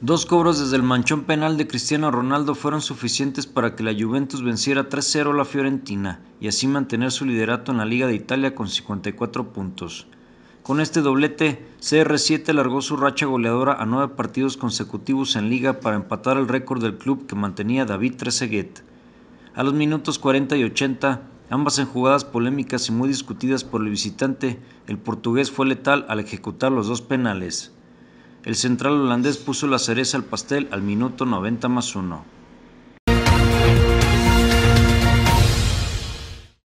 Dos cobros desde el manchón penal de Cristiano Ronaldo fueron suficientes para que la Juventus venciera 3-0 a la Fiorentina y así mantener su liderato en la Liga de Italia con 54 puntos. Con este doblete, CR7 largó su racha goleadora a nueve partidos consecutivos en Liga para empatar el récord del club que mantenía David Trezeguet. A los minutos 40 y 80, ambas en jugadas polémicas y muy discutidas por el visitante, el portugués fue letal al ejecutar los dos penales. El central holandés puso la cereza al pastel al minuto 90 más 1.